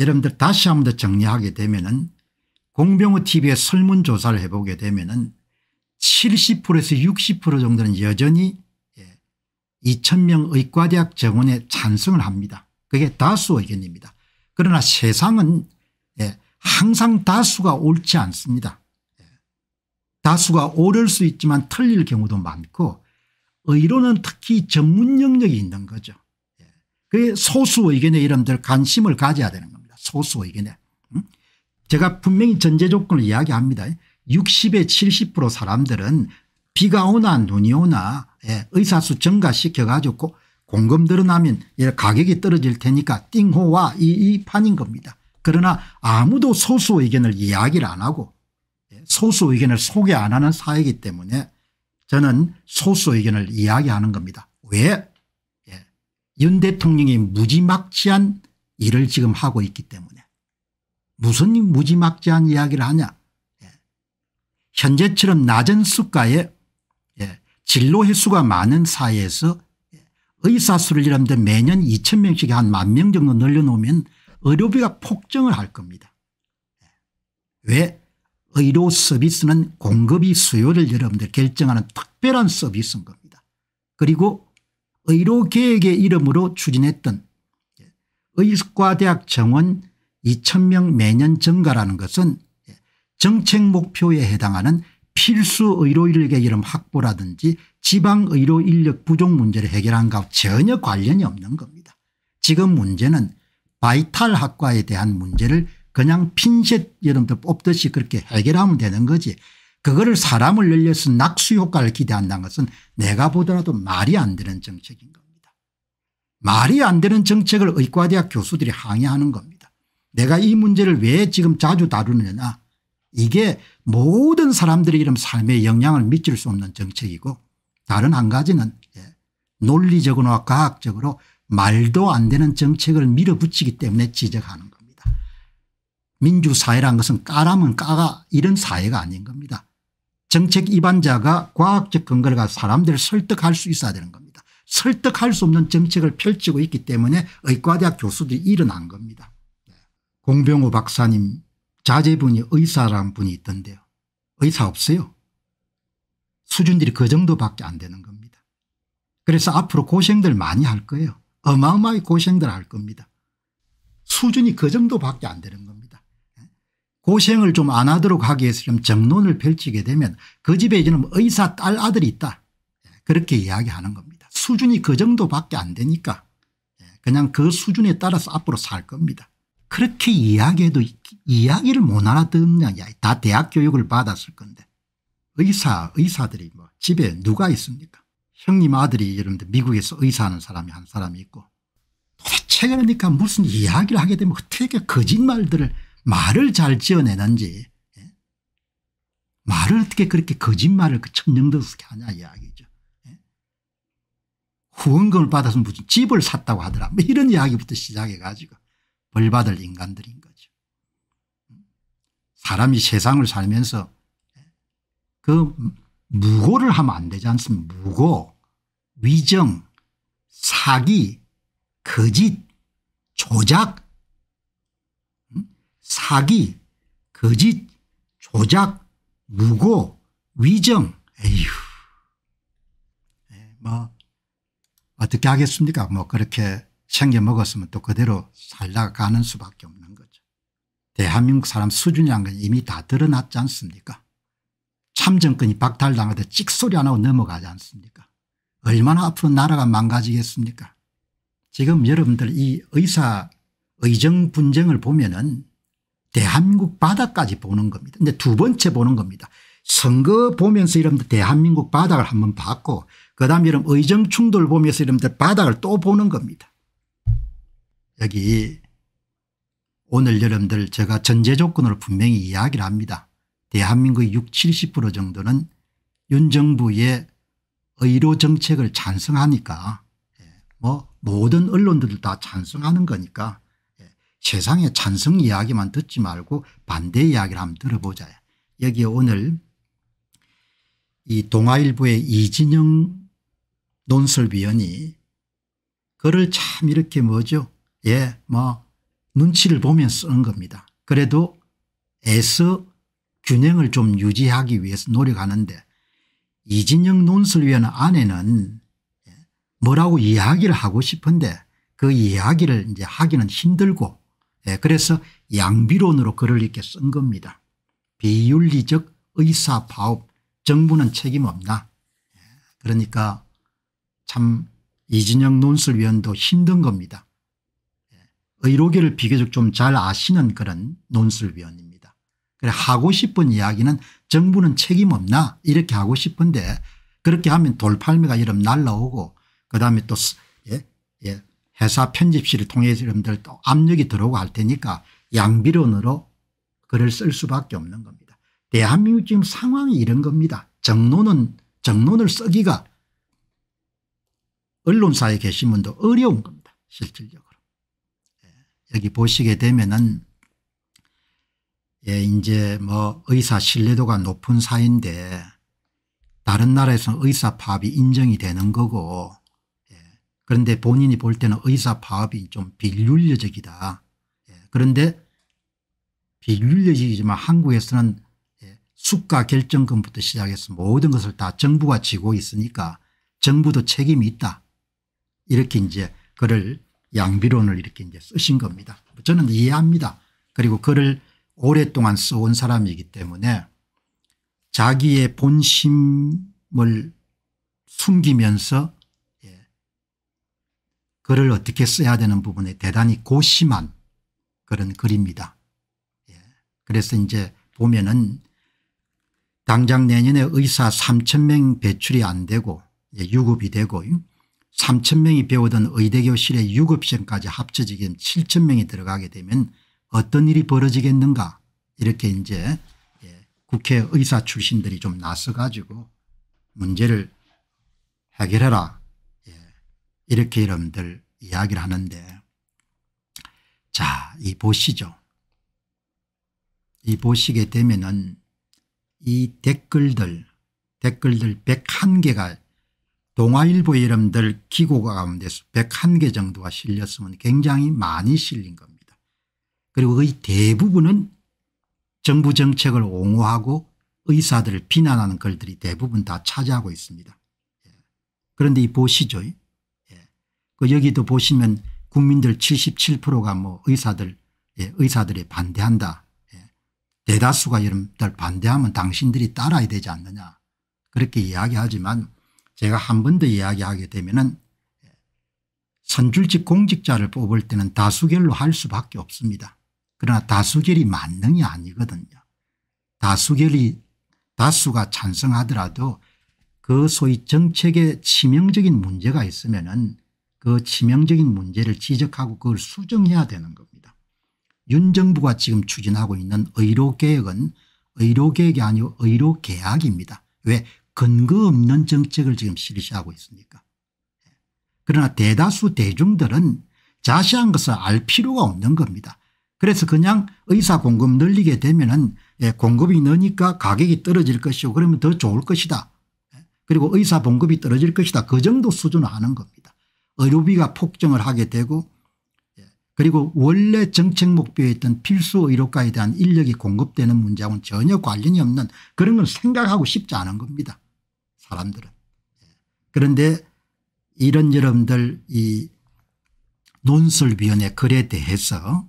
여러분들 다시 한 번 더 정리하게 되면은 공병호 tv의 설문조사를 해보게 되면은 70%에서 60% 정도는 여전히 2,000명 예, 의과대학 정원에 찬성을 합니다. 그게 다수 의견입니다. 그러나 세상은 예, 항상 다수가 옳지 않습니다. 예, 다수가 옳을 수 있지만 틀릴 경우도 많고 의로는 특히 전문 영역이 있는 거죠. 그게 소수 의견에 이름들 관심을 가져야 되는 겁니다. 소수 의견에 음? 제가 분명히 전제 조건을 이야기합니다. 60에 70% 사람들은 비가 오나 눈이 오나 예, 의사수 증가시켜 가지고 공급 늘어나면 가격이 떨어질 테니까 띵호와 이, 이 판인 겁니다. 그러나 아무도 소수 의견을 이야기를 안 하고 소수 예, 의견을 소개 안 하는 사회이기 때문에 저는 소수 의견을 이야기하는 겁니다. 왜? 예. 대통령이 무지막지한 일을 지금 하고 있기 때문에 무슨 무지막지한 이야기를 하냐 예. 현재처럼 낮은 수가에 예. 진로 횟수가 많은 사회에서 예, 의사 수를 이라데 매년 2천 명씩 한 만 명 정도 늘려놓으면 의료비가 폭증을 할 겁니다. 예. 왜 의료 서비스는 공급이 수요를 여러분들 결정하는 특별한 서비스인 겁니다. 그리고 의료계획의 이름으로 추진했던 의과대학 정원 2000명 매년 증가라는 것은 정책 목표에 해당하는 필수 의료 인력의 이름 확보라든지 지방 의료 인력 부족 문제를 해결한 것과 전혀 관련이 없는 겁니다. 지금 문제는 바이탈 학과에 대한 문제를 그냥 핀셋 여러분들 뽑듯이 그렇게 해결하면 되는 거지 그거를 사람을 늘려서 낙수 효과를 기대한다는 것은 내가 보더라도 말이 안 되는 정책인 겁니다. 말이 안 되는 정책을 의과대학 교수들이 항의하는 겁니다. 내가 이 문제를 왜 지금 자주 다루느냐 이게 모든 사람들의 이런 삶에 영향을 미칠 수 없는 정책이고 다른 한 가지는 예, 논리적으로나 과학적으로 말도 안 되는 정책을 밀어붙이기 때문에 지적하는 겁니다. 민주사회란 것은 까라면 까가 이런 사회가 아닌 겁니다. 정책 입안자가 과학적 근거를 가지 사람들을 설득할 수 있어야 되는 겁니다. 설득할 수 없는 정책을 펼치고 있기 때문에 의과대학 교수들이 일어난 겁니다. 네. 공병호 박사님 자제분이 의사란 분이 있던데요. 의사 없어요. 수준들이 그 정도밖에 안 되는 겁니다. 그래서 앞으로 고생들 많이 할 거예요. 어마어마하게 고생들 할 겁니다. 수준이 그 정도밖에 안 되는 겁니다. 네. 고생을 좀 안 하도록 하기 위해서 좀 정론을 펼치게 되면 그 집에 이제는 뭐 의사 딸 아들이 있다. 네. 그렇게 이야기하는 겁니다. 수준이 그 정도밖에 안 되니까 예, 그냥 그 수준에 따라서 앞으로 살 겁니다. 그렇게 이야기해도 이야기를 못 알아듣느냐 다 대학 교육을 받았을 건데 의사 의사들이 뭐 집에 누가 있습니까 형님 아들이 여러분들 미국에서 의사하는 사람이 한 사람이 있고 도대체 그러니까 무슨 이야기를 하게 되면 어떻게 거짓말들을 말을 잘 지어내는지 예? 말을 어떻게 그렇게 거짓말을 그천정덕스게 하냐 이야기죠. 후원금을 받아서 무슨 집을 샀다고 하더라. 뭐 이런 이야기부터 시작해 가지고 벌받을 인간들인 거죠. 사람이 세상을 살면서 그 무고를 하면 안 되지 않습니까 무고 위정 사기 거짓 조작 사기 거짓 조작 무고 위정 에휴 예, 뭐 어떻게 하겠습니까 뭐 그렇게 챙겨 먹었으면 또 그대로 살다가 는 수밖에 없는 거죠. 대한민국 사람 수준이란 건 이미 다 드러났지 않습니까 참정권이 박탈당하다 찍소리 안 하고 넘어가지 않습니까 얼마나 앞으로 나라가 망가지겠습니까 지금 여러분들 이 의사 의정 분쟁을 보면 은 대한민국 바닥까지 보는 겁니다. 근데 두 번째 보는 겁니다. 선거 보면서 이러면 대한민국 바닥을 한번 봤고 그다음 이런 의정 충돌 보면서 이런 바닥을 또 보는 겁니다. 여기 오늘 여러분들 제가 전제 조건으로 분명히 이야기를 합니다. 대한민국의 6 70% 정도는 윤 정부의 의료 정책을 찬성하니까 예, 뭐 모든 언론들 다 찬성하는 거니까 예, 세상에 찬성 이야기만 듣지 말고 반대 이야기를 한번 들어보자. 여기 오늘 이 동아일보의 이진영 논설위원이 그를 참 이렇게 뭐죠 예뭐 눈치를 보면 쓰는 겁니다. 그래도 애써 균형을 좀 유지하기 위해서 노력하는데 이진영 논설위원 안에는 뭐라고 이야기를 하고 싶은데 그 이야기를 이제 하기는 힘들고 예, 그래서 양비론으로 글을 이렇게 쓴 겁니다. 비윤리적 의사파업 정부는 책임 없나 예, 그러니까 참 이진영 논술위원도 힘든 겁니다. 예. 의료계를 비교적 좀 잘 아시는 그런 논술위원입니다. 그래 하고 싶은 이야기는 정부는 책임 없나 이렇게 하고 싶은데 그렇게 하면 돌팔매가 이름 날라오고 그다음에 또 예? 예. 회사 편집실을 통해서 여러분들 또 압력이 들어오고 할 테니까 양비론으로 글을 쓸 수밖에 없는 겁니다. 대한민국 지금 상황이 이런 겁니다. 정론은 정론을 쓰기가 언론사에 계신 분도 어려운 겁니다. 실질적으로. 예, 여기 보시게 되면은 예, 이제 뭐 의사 신뢰도가 높은 사인데 다른 나라에서는 의사 파업이 인정이 되는 거고 예, 그런데 본인이 볼 때는 의사 파업이 좀 비윤리적이다. 예, 그런데 비윤리적이지만 한국에서는 예, 수가 결정권부터 시작해서 모든 것을 다 정부가 지고 있으니까 정부도 책임이 있다. 이렇게 이제 글을 양비론을 이렇게 이제 쓰신 겁니다. 저는 이해합니다. 그리고 글을 오랫동안 써온 사람이기 때문에 자기의 본심을 숨기면서 예. 글을 어떻게 써야 되는 부분에 대단히 고심한 그런 글입니다. 예. 그래서 이제 보면은 당장 내년에 의사 3 0명 배출이 안 되고 예, 유급이 되고 3천 명이 배우던 의대교실의 유급생까지 합쳐지게 7천 명이 들어가게 되면 어떤 일이 벌어지겠는가 이렇게 이제 예, 국회 의사 출신들이 좀 나서 가지고 문제를 해결해라 예, 이렇게 여러분들 이야기를 하는데 자 이 보시죠. 이 보시게 되면은 이 댓글들 댓글들 101개가 동아일보 이름들 기고가 가운데서 101개 정도가 실렸으면 굉장히 많이 실린 겁니다. 그리고 거의 대부분은 정부 정책을 옹호하고 의사들을 비난하는 글들이 대부분 다 차지하고 있습니다. 예. 그런데 이 보시죠. 예. 그 여기도 보시면 국민들 77%가 뭐 의사들 예, 의사들이 반대한다. 예, 대다수가 여러분들 반대하면 당신들이 따라야 되지 않느냐 그렇게 이야기하지만 제가 한 번 더 이야기하게 되면은 선출직 공직자를 뽑을 때는 다수결로 할 수밖에 없습니다. 그러나 다수결이 만능이 아니거든요. 다수결이 다수가 찬성하더라도 그 소위 정책에 치명적인 문제가 있으면 은그 치명적인 문제를 지적하고 그걸 수정해야 되는 겁니다. 윤 정부가 지금 추진하고 있는 의료개혁은 의료개혁이 아니고 의료계약입니다. 왜 근거 없는 정책을 지금 실시하고 있습니까 그러나 대다수 대중들은 자세한 것을 알 필요가 없는 겁니다. 그래서 그냥 의사 공급 늘리게 되면 은 예, 공급이 느니까 가격이 떨어질 것이고 그러면 더 좋을 것이다. 예, 그리고 의사 공급이 떨어질 것이다. 그 정도 수준을 하는 겁니다. 의료비가 폭증을 하게 되고 예, 그리고 원래 정책 목표에 있던 필수 의료과에 대한 인력이 공급되는 문제하고는 전혀 관련이 없는 그런 걸 생각하고 싶지 않은 겁니다. 사람들은. 그런데 이런 여러분들 이논술위원회 글에 대해서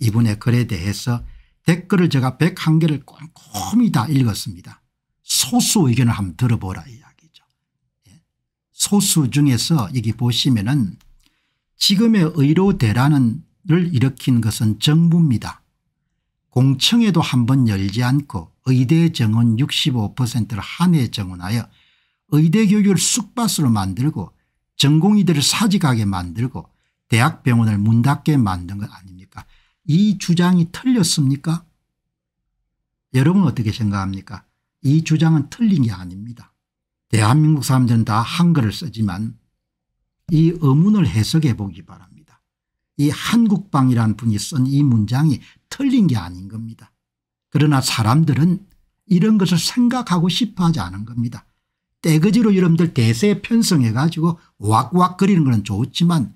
이분의 글에 대해서 댓글을 제가 101개를 꼼꼼히 다 읽었습니다. 소수 의견을 한번 들어보라 이야기죠. 소수 중에서 여기 보시면 은 지금의 의료 대란을 일으킨 것은 정부입니다. 공청회도 한번 열지 않고 의대 정원 65%를 한해 정원하여 의대 교육을 쑥밭으로 만들고 전공의들을 사직하게 만들고 대학병원을 문 닫게 만든 것 아닙니까 이 주장이 틀렸습니까 여러분 어떻게 생각합니까 이 주장은 틀린 게 아닙니다 대한민국 사람들은 다 한글을 쓰지만 이 의문을 해석해 보기 바랍니다 이 한국방이라는 분이 쓴 이 문장이 틀린 게 아닌 겁니다 그러나 사람들은 이런 것을 생각하고 싶어 하지 않은 겁니다 때거지로 여러분들 대세 에 편성해 가지고 왁왁 거리는 건 좋지만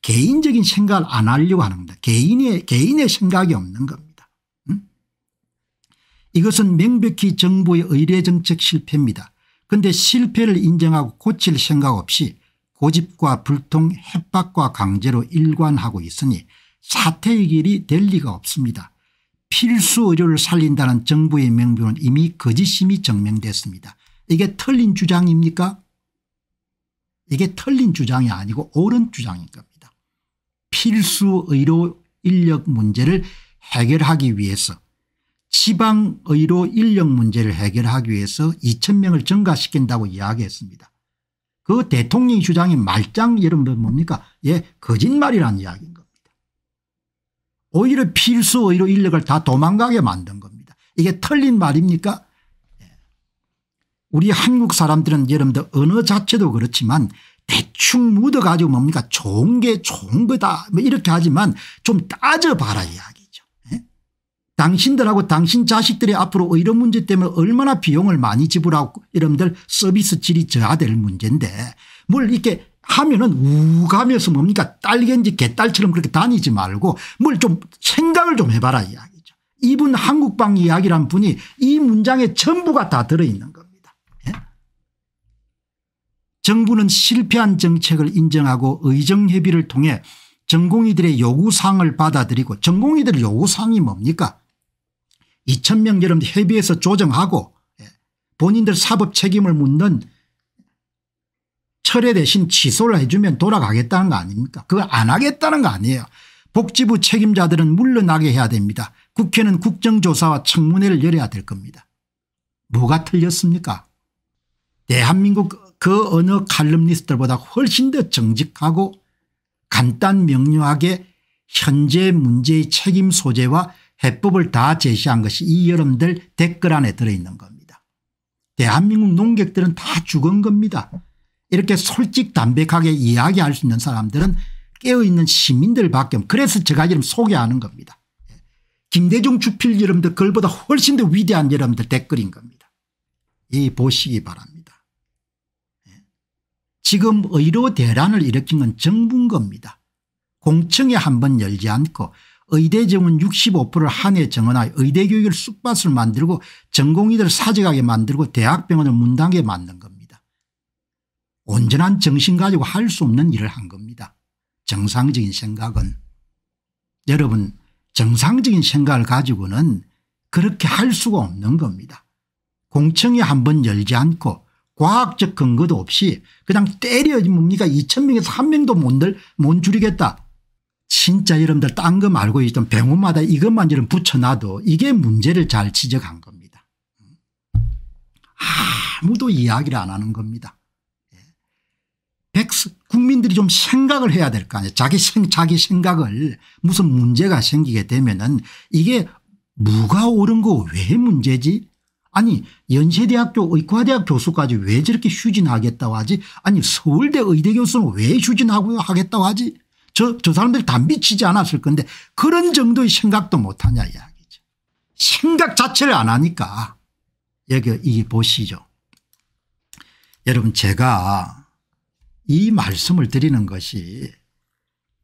개인적인 생각을 안 하려고 하는 겁니다. 개인의 개인의 생각이 없는 겁니다. 음? 이것은 명백히 정부의 의뢰정책 실패입니다. 근데 실패를 인정하고 고칠 생각 없이 고집과 불통 협박과 강제로 일관하고 있으니 사태의 길이 될 리가 없습니다. 필수 의료를 살린다는 정부의 명분은 이미 거짓심이 증명됐습니다. 이게 틀린 주장입니까? 이게 틀린 주장이 아니고 옳은 주장인 겁니다. 필수 의료 인력 문제를 해결하기 위해서 지방 의료 인력 문제를 해결하기 위해서 2천명을 증가시킨다고 이야기했습니다. 그 대통령 주장이 말짱 여러분 뭡니까? 예, 거짓말이라는 이야기인 겁니다. 오히려 필수 의료 인력을 다 도망가게 만든 겁니다. 이게 틀린 말입니까? 우리 한국 사람들은 여러분들 언어 자체도 그렇지만 대충 묻어가지고 뭡니까 좋은 게 좋은 거다 뭐 이렇게 하지만 좀 따져봐라 이야기죠. 예? 당신들하고 당신 자식들의 앞으로 이런 문제 때문에 얼마나 비용을 많이 지불하고 여러분들 서비스 질이 저하될 문제인데 뭘 이렇게 하면은 우가면서 뭡니까 딸겐지 개딸처럼 그렇게 다니지 말고 뭘 좀 생각을 좀 해봐라 이야기죠. 이분 한국방 이야기란 분이 이 문장에 전부가 다 들어있는 거. 정부는 실패한 정책을 인정하고 의정협의를 통해 전공의들의 요구사항을 받아들이고 전공의들의 요구사항이 뭡니까 2천명 여러분 협의해서 조정하고 예, 본인들 사법 책임을 묻는 철회 대신 취소를 해주면 돌아가겠다는 거 아닙니까 그거 안 하겠다는 거 아니에요 복지부 책임자들은 물러나게 해야 됩니다 국회는 국정조사와 청문회를 열어야 될 겁니다 뭐가 틀렸습니까 대한민국 그 어느 칼럼니스트보다 훨씬 더 정직하고 간단 명료하게 현재 문제의 책임 소재와 해법을 다 제시한 것이 이 여러분들 댓글 안에 들어있는 겁니다. 대한민국 농객들은 다 죽은 겁니다. 이렇게 솔직 담백하게 이야기할 수 있는 사람들은 깨어있는 시민들밖에 없 그래서 제가 지금 소개하는 겁니다. 김대중 주필 여러분들 그걸보다 훨씬 더 위대한 여러분들 댓글인 겁니다. 이 보시기 바랍니다. 지금 의료 대란을 일으킨 건 정부인 겁니다. 공청회 한 번 열지 않고 의대 정원 65%를 한 해 정원하여 의대 교육을 쑥밭을 만들고 전공의들 을 사직하게 만들고 대학병원을 문단계게 만든 겁니다. 온전한 정신 가지고 할 수 없는 일을 한 겁니다. 정상적인 생각은 여러분 정상적인 생각을 가지고는 그렇게 할 수가 없는 겁니다. 공청회 한 번 열지 않고 과학적 근거도 없이 그냥 때려 뭡니까 2천명에서 1명도 못들 못 줄이겠다. 진짜 여러분들 딴 거 말고 있던 병원마다 이것만 이런 붙여놔도 이게 문제를 잘 지적한 겁니다. 아무도 이야기를 안 하는 겁니다. 예. 백스 국민들이 좀 생각을 해야 될 거 아니에요. 자기 생 자기 생각을 무슨 문제가 생기게 되면은 이게 뭐가 옳은 거 왜 문제지? 아니 연세대학교 의과대학 교수까지 왜 저렇게 휴진하겠다고 하지 아니 서울대 의대 교수는 왜 휴진하고 하겠다고 하지 저, 저 사람들 담비치지 않았을 건데 그런 정도의 생각도 못하냐 이야기죠. 생각 자체를 안 하니까 여기 이 보시죠. 여러분 제가 이 말씀을 드리는 것이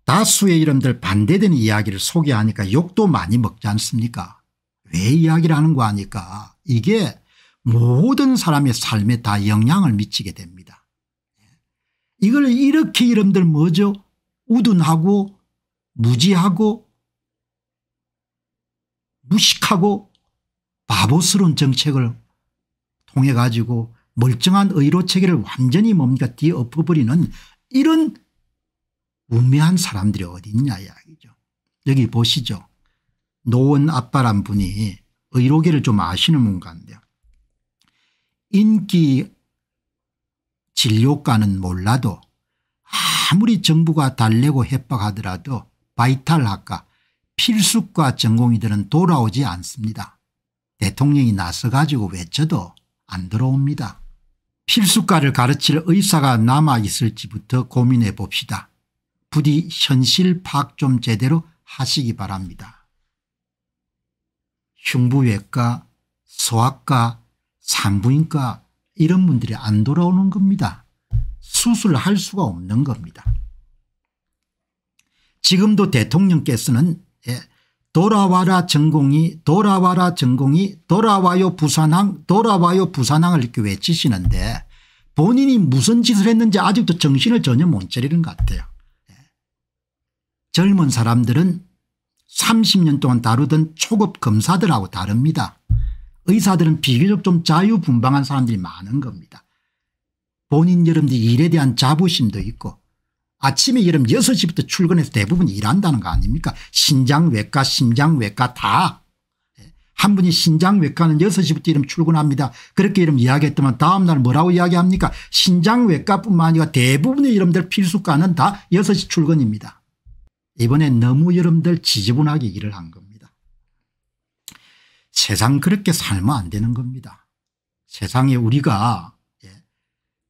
다수의 이름들 반대되는 이야기를 소개하니까 욕도 많이 먹지 않습니까 왜 이야기를 하는 거 아니까 이게 모든 사람의 삶에 다 영향을 미치게 됩니다. 이걸 이렇게 이름들 뭐죠? 우둔하고 무지하고 무식하고 바보스러운 정책을 통해 가지고 멀쩡한 의료 체계를 완전히 뭡니까 뒤엎어버리는 이런 우매한 사람들이 어디 있냐 이야기죠. 여기 보시죠. 노원 아빠란 분이 의료계를 좀 아시는 분 같네요. 인기 진료과는 몰라도 아무리 정부가 달래고 협박하더라도 바이탈학과 필수과 전공의들은 돌아오지 않습니다. 대통령이 나서 가지고 외쳐도 안 들어옵니다. 필수과를 가르칠 의사가 남아있을지부터 고민해 봅시다. 부디 현실 파악 좀 제대로 하시기 바랍니다. 흉부외과, 소아과, 산부인과 이런 분들이 안 돌아오는 겁니다. 수술을 할 수가 없는 겁니다. 지금도 대통령께서는 예, 돌아와라 전공이 돌아와라 전공이 돌아와요 부산항 돌아와요 부산항을 이렇게 외치시는데 본인이 무슨 짓을 했는지 아직도 정신을 전혀 못 차리는 것 같아요. 예. 젊은 사람들은 30년 동안 다루던 초급 검사들하고 다릅니다. 의사들은 비교적 좀 자유분방한 사람들이 많은 겁니다. 본인 여러분들 일에 대한 자부심도 있고 아침에 여러분 6시부터 출근해서 대부분 일한다는 거 아닙니까 신장외과 심장외과 다. 예. 한 분이 신장외과는 6시부터 이름 출근합니다. 그렇게 이름 이야기했더만 다음날 뭐라고 이야기합니까 신장외과뿐만 아니라 대부분의 여러분들 필수과는 다 6시 출근입니다. 이번에 너무 여러분들 지지분하게 일을 한 겁니다. 세상 그렇게 살면 안 되는 겁니다. 세상에 우리가 예,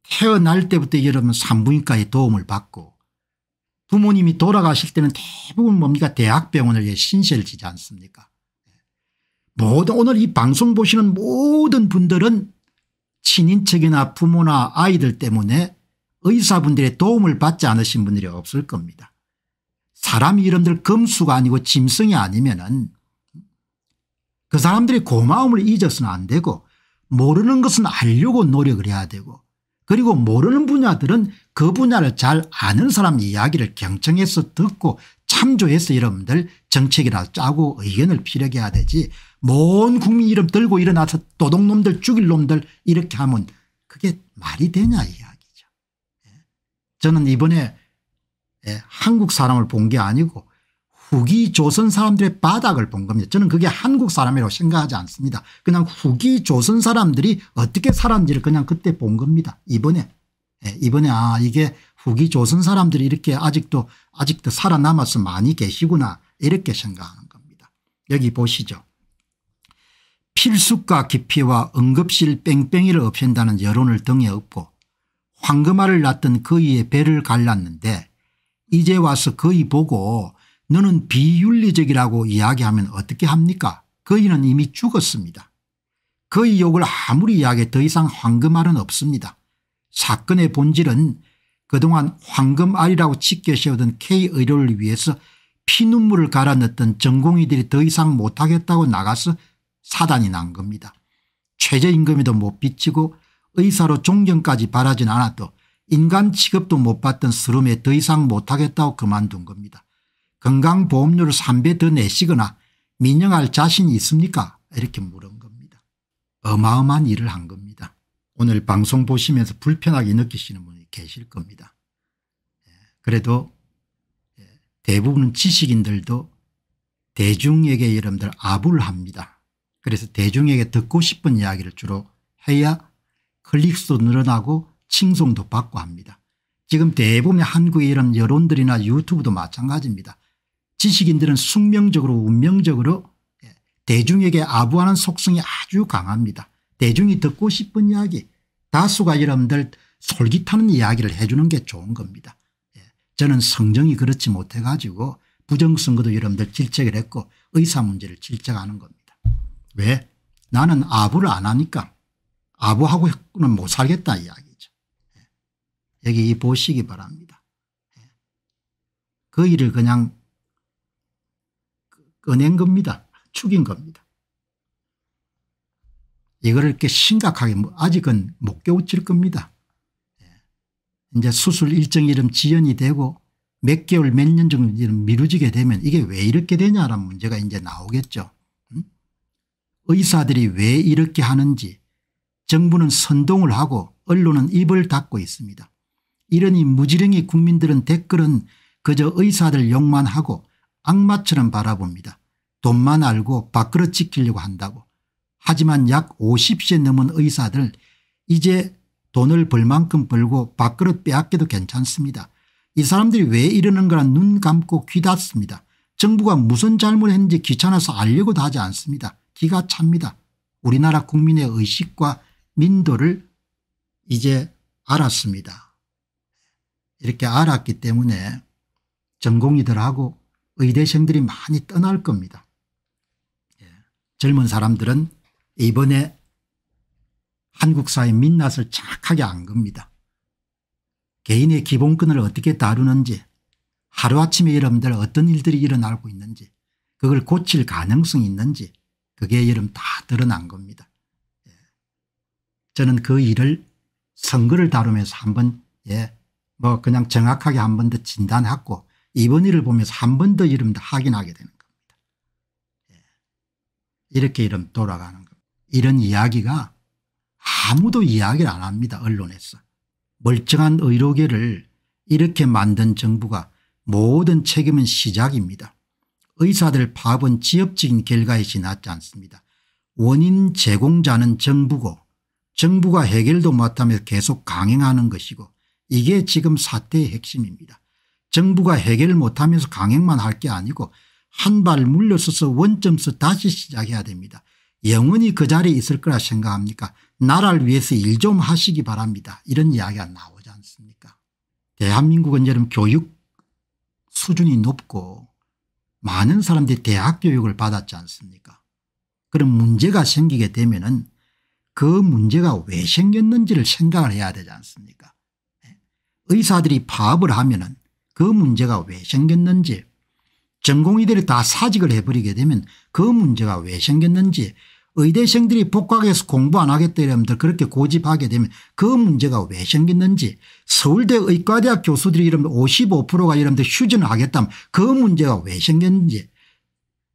태어날 때부터 여러분 산부인과의 도움을 받고 부모님이 돌아가실 때는 대부분 뭡니까 대학병원을 신세를 지지 않습니까 예. 모든 오늘 이 방송 보시는 모든 분들은 친인척이나 부모나 아이들 때문에 의사분들의 도움을 받지 않으신 분들이 없을 겁니다. 사람 이름들 금수가 아니고 짐승이 아니면은 그 사람들이 고마움을 잊어서는 안 되고 모르는 것은 알려고 노력을 해야 되고 그리고 모르는 분야들은 그 분야를 잘 아는 사람 이야기를 경청해서 듣고 참조해서 여러분들 정책이나 짜고 의견을 피력해야 되지 먼 국민 이름 들고 일어나서 도둑놈들 죽일 놈들 이렇게 하면 그게 말이 되냐 이야기죠. 예. 저는 이번에 예, 한국 사람을 본 게 아니고 후기 조선 사람들의 바닥을 본 겁니다. 저는 그게 한국 사람이라고 생각하지 않습니다. 그냥 후기 조선 사람들이 어떻게 살았는지를 그냥 그때 본 겁니다. 이번에 예, 이번에 아 이게 후기 조선 사람들이 이렇게 아직도 아직도 살아남아서 많이 계시구나 이렇게 생각하는 겁니다. 여기 보시죠. 필수과 기피와 응급실 뺑뺑이를 없앤다는 여론을 등에 업고 황금알을 낳던 그이의 배를 갈랐는데 이제 와서 거의 보고 너는 비윤리적이라고 이야기하면 어떻게 합니까 거의는 이미 죽었습니다. 거의 욕을 아무리 이야기해 더 이상 황금알은 없습니다. 사건의 본질은 그동안 황금알이라고 지켜세우던 K의료를 위해서 피눈물을 갈아넣던 전공의들이 더 이상 못하겠다고 나가서 사단이 난 겁니다. 최저임금에도 못 비치고 의사로 존경까지 바라진 않아도 인간 취급도 못 받던 스름에 더 이상 못하겠다고 그만둔 겁니다. 건강보험료를 3배 더 내시거나 민영할 자신이 있습니까 이렇게 물은 겁니다. 어마어마한 일을 한 겁니다. 오늘 방송 보시면서 불편하게 느끼시는 분이 계실 겁니다. 예, 그래도 예, 대부분은 지식인들도 대중에게 여러분들 아부를 합니다. 그래서 대중에게 듣고 싶은 이야기를 주로 해야 클릭수도 늘어나고 칭송도 받고 합니다. 지금 대부분의 한국의 이런 여론들이나 유튜브도 마찬가지입니다. 지식인들은 숙명적으로 운명적으로 예, 대중에게 아부하는 속성이 아주 강합니다. 대중이 듣고 싶은 이야기 다수가 여러분들 솔깃하는 이야기를 해주는 게 좋은 겁니다. 예, 저는 성정이 그렇지 못해 가지고 부정선거도 여러분들 질책을 했고 의사 문제를 질책하는 겁니다. 왜? 나는 아부를 안 하니까 아부하고는 못 살겠다 이야기. 여기 보시기 바랍니다. 예. 그 일을 그냥 꺼낸 겁니다. 죽인 겁니다. 이거를 이렇게 심각하게 뭐 아직은 못 깨우칠 겁니다. 예. 이제 수술 일정 이름 지연이 되고 몇 개월 몇 년 정도 미루지게 되면 이게 왜 이렇게 되냐라는 문제가 이제 나오겠죠. 음? 의사들이 왜 이렇게 하는지 정부는 선동을 하고 언론은 입을 닫고 있습니다. 이러니 무지렁이 국민들은 댓글은 그저 의사들 욕만 하고 악마처럼 바라봅니다. 돈만 알고 밥그릇 지키려고 한다고. 하지만 약 50세 넘은 의사들 이제 돈을 벌 만큼 벌고 밥그릇 빼앗겨도 괜찮습니다. 이 사람들이 왜 이러는 거란 눈 감고 귀 닫습니다. 정부가 무슨 잘못 을 했는지 귀찮아서 알려고도 하지 않습니다. 기가 찹니다. 우리나라 국민의 의식과 민도를 이제 알았습니다. 이렇게 알았기 때문에 전공이들하고 의대생들이 많이 떠날 겁니다. 예. 젊은 사람들은 이번에 한국 사회 민낯을 착하게 안 겁니다. 개인의 기본권을 어떻게 다루는지 하루아침에 여러분들 어떤 일들이 일어나고 있는지 그걸 고칠 가능성이 있는지 그게 여러분 다 드러난 겁니다. 예. 저는 그 일을 선거를 다루면서 한번 예, 뭐 그냥 정확하게 한 번 더 진단하고 이번 일을 보면서 한 번 더 이름도 확인하게 되는 겁니다. 예. 이렇게 이름 돌아가는 겁니다. 이런 이야기가 아무도 이야기를 안 합니다. 언론에서. 멀쩡한 의료계를 이렇게 만든 정부가 모든 책임은 시작입니다. 의사들 파업은 지엽적인 결과에 지났지 않습니다. 원인 제공자는 정부고 정부가 해결도 못하며 계속 강행하는 것이고 이게 지금 사태의 핵심입니다. 정부가 해결 못하면서 강행만 할 게 아니고 한 발 물려서서 원점서 다시 시작해야 됩니다. 영원히 그 자리에 있을 거라 생각합니까 나라를 위해서 일 좀 하시기 바랍니다. 이런 이야기가 나오지 않습니까 대한민국은 여러분 교육 수준이 높고 많은 사람들이 대학 교육을 받았지 않습니까 그런 문제가 생기게 되면 은그 문제가 왜 생겼는지를 생각을 해야 되지 않습니까 의사들이 파업을 하면 은그 문제가 왜 생겼는지 전공의들이 다 사직을 해버리게 되면 그 문제가 왜 생겼는지 의대생들이 복학해서 공부 안 하겠다 이러면 그렇게 고집하게 되면 그 문제가 왜 생겼는지 서울대 의과대학 교수들이 이러면 55%가 이러면 휴전을 하겠다면 그 문제가 왜 생겼는지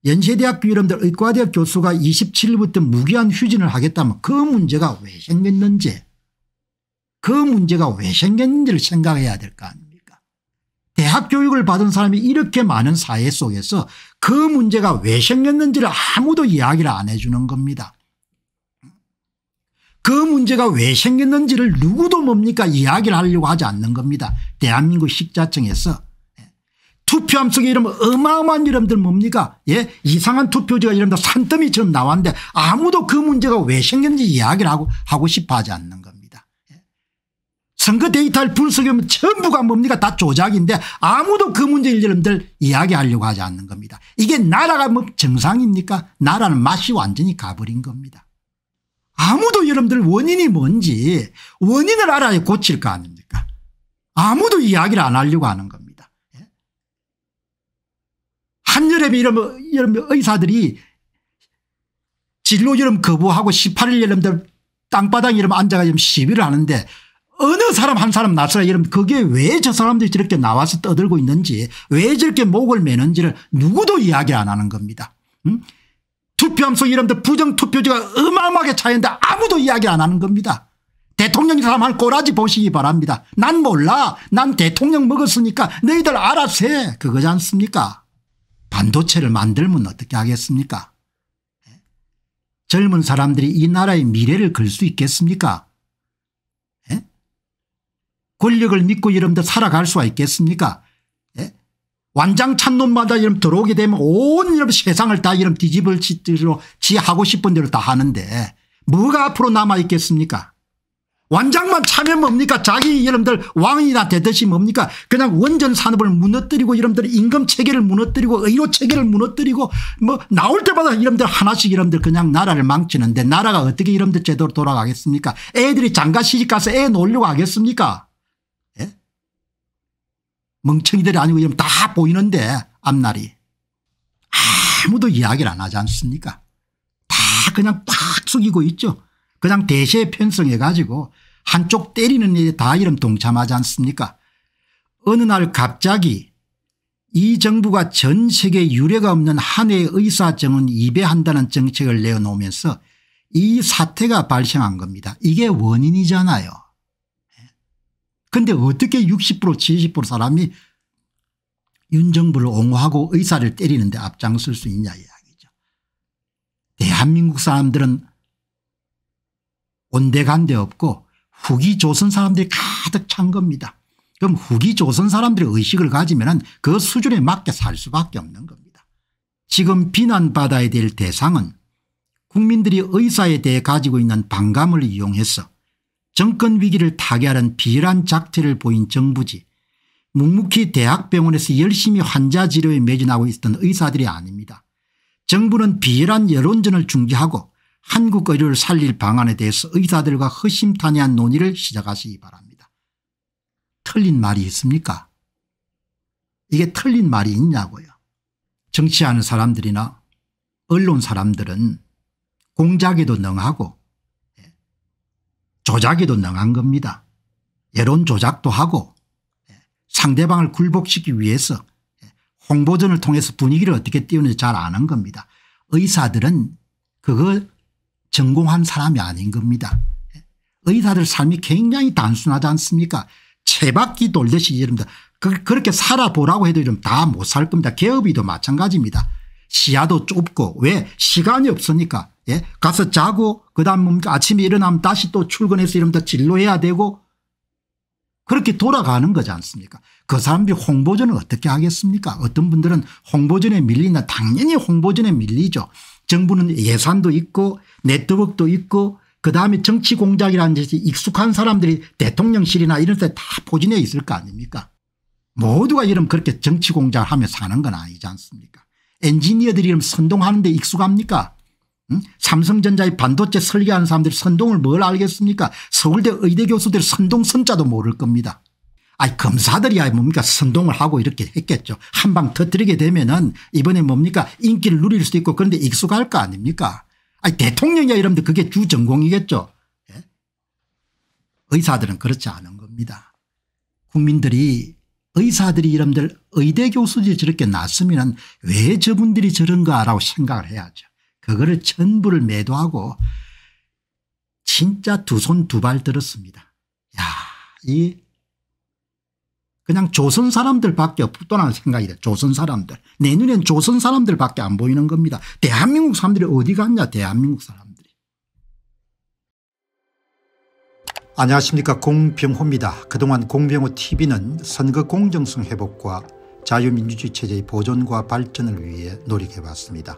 연세대학교 이름들 의과대학 교수가 27일부터 무기한 휴진을 하겠다면 그 문제가 왜 생겼는지 그 문제가 왜 생겼는지를 생각해야 될 거 아닙니까 대학 교육을 받은 사람이 이렇게 많은 사회 속에서 그 문제가 왜 생겼는지를 아무도 이야기를 안 해주는 겁니다. 그 문제가 왜 생겼는지를 누구도 뭡니까 이야기를 하려고 하지 않는 겁니다. 대한민국 식자청에서. 예. 투표함 속에 이러 어마어마한 이름들 뭡니까 예 이상한 투표지가 이름들 산더미처럼 나왔는데 아무도 그 문제가 왜 생겼는지 이야기를 하고 하고 싶어 하지 않는 겁니다. 선거 데이터를 분석하면 전부가 뭡니까 다 조작인데 아무도 그 문제를 여러분들 이야기하려고 하지 않는 겁니다. 이게 나라가 뭐 정상입니까 나라는 맛이 완전히 가버린 겁니다. 아무도 여러분들 원인이 뭔지 원인을 알아야 고칠 거 아닙니까 아무도 이야기를 안 하려고 하는 겁니다. 예? 한여름에 이런, 이런 의사들이 진로 여름 거부하고 18일 여름들 땅바닥 이름 앉아가 지고 시위를 하는데 어느 사람 한 사람 낯설어 이러면 그게 왜 저 사람들이 저렇게 나와서 떠들고 있는지 왜 저렇게 목을 매는지를 누구도 이야기 안 하는 겁니다. 음? 투표함수 이름들 부정투표지가 어마어마하게 차이는데 아무도 이야기 안 하는 겁니다. 대통령 사람한 꼬라지 보시기 바랍니다. 난 몰라. 난 대통령 먹었으니까 너희들 알아서 해. 그거지 않습니까? 반도체를 만들면 어떻게 하겠습니까? 예? 젊은 사람들이 이 나라의 미래를 걸 수 있겠습니까? 권력을 믿고 여러분들 살아갈 수가 있겠습니까 예? 완장찬 놈마다 이름 들어오게 되면 온 이름 세상을 다 이름 뒤집을 짓대로 지 하고 싶은 대로 다 하는데 뭐가 앞으로 남아 있겠습니까 완장만 차면 뭡니까 자기 여러분들 왕이나 되듯이 뭡니까 그냥 원전 산업을 무너뜨리고 여러분들 임금 체계를 무너뜨리고 의료 체계를 무너뜨리고 뭐 나올 때마다 여러분들 하나씩 여러분들 그냥 나라를 망치는데 나라가 어떻게 여러분들 제대로 돌아가겠습니까 애들이 장가 시집가서 애 놀려고 하겠습니까 멍청이들이 아니고 이러면 다 보이는데 앞날이 아무도 이야기를 안 하지 않습니까 다 그냥 딱 숙이고 있죠 그냥 대세 편성해 가지고 한쪽 때리는 일에 다 이름 동참하지 않습니까 어느 날 갑자기 이 정부가 전 세계 유례가 없는 한 해의 의사정은 입배한다는 정책을 내어놓으면서 이 사태가 발생한 겁니다. 이게 원인이잖아요. 근데 어떻게 60% 70% 사람이 윤 정부를 옹호하고 의사를 때리는데 앞장설 수 있냐 이야기죠. 대한민국 사람들은 온데간데 없고 후기 조선 사람들이 가득 찬 겁니다. 그럼 후기 조선 사람들의 의식을 가지면 그 수준에 맞게 살 수밖에 없는 겁니다. 지금 비난받아야 될 대상은 국민들이 의사에 대해 가지고 있는 반감을 이용해서 정권 위기를 타개하는 비열한 작태를 보인 정부지 묵묵히 대학병원에서 열심히 환자 치료에 매진하고 있던 의사들이 아닙니다. 정부는 비열한 여론전을 중지하고 한국 의료를 살릴 방안에 대해서 의사들과 허심탄회한 논의를 시작하시기 바랍니다. 틀린 말이 있습니까? 이게 틀린 말이 있냐고요. 정치하는 사람들이나 언론 사람들은 공작에도 능하고 조작에도 능한 겁니다. 여론 조작도 하고 예, 상대방을 굴복시키기 위해서 예, 홍보전을 통해서 분위기를 어떻게 띄우는지 잘 아는 겁니다. 의사들은 그걸 전공한 사람이 아닌 겁니다. 예, 의사들 삶이 굉장히 단순하지 않습니까 채바퀴 돌듯이 이릅니다. 그, 렇게 살아보라고 해도 다못 살 겁니다. 개업이도 마찬가지입니다. 시야도 좁고 왜 시간이 없으니까 예? 가서 자고 그다음 뭡니까 뭐 아침에 일어나면 다시 또 출근해서 이러면 다 진로해야 되고 그렇게 돌아가는 거지 않습니까 그 사람들이 홍보전을 어떻게 하겠습니까 어떤 분들은 홍보전에 밀리나 당연히 홍보전에 밀리죠 정부는 예산도 있고 네트워크도 있고 그다음에 정치 공작이라는 것이 익숙한 사람들이 대통령실이나 이런 데 다 포진해 있을 거 아닙니까 모두가 이름 그렇게 정치 공작을 하며 사는 건 아니지 않습니까 엔지니어들이 이름 선동하는 데 익숙합니까 삼성전자의 반도체 설계하는 사람들이 선동을 뭘 알겠습니까 서울대 의대 교수들 선동 선자도 모를 겁니다. 아이 검사들이야 뭡니까 선동을 하고 이렇게 했겠죠. 한방 터뜨리게 되면은 이번에 뭡니까 인기를 누릴 수도 있고 그런데 익숙할 거 아닙니까 아니 대통령이야 이러면 그게 주전공이겠죠. 예? 의사들은 그렇지 않은 겁니다. 국민들이 의사들이 이름들 의대 교수들이 저렇게 났으면 왜 저분들이 저런가라고 생각을 해야죠. 그거를 전부를 매도하고 진짜 두 손 두 발 들었습니다. 야, 이 그냥 조선 사람들밖에 없더라는 생각이 들 조선 사람들. 내 눈엔 조선 사람들밖에 안 보이는 겁니다. 대한민국 사람들이 어디 갔냐 대한민국 사람들이. 안녕하십니까 공병호입니다. 그동안 공병호TV는 선거 공정성 회복과 자유민주주의 체제의 보존과 발전을 위해 노력해왔습니다.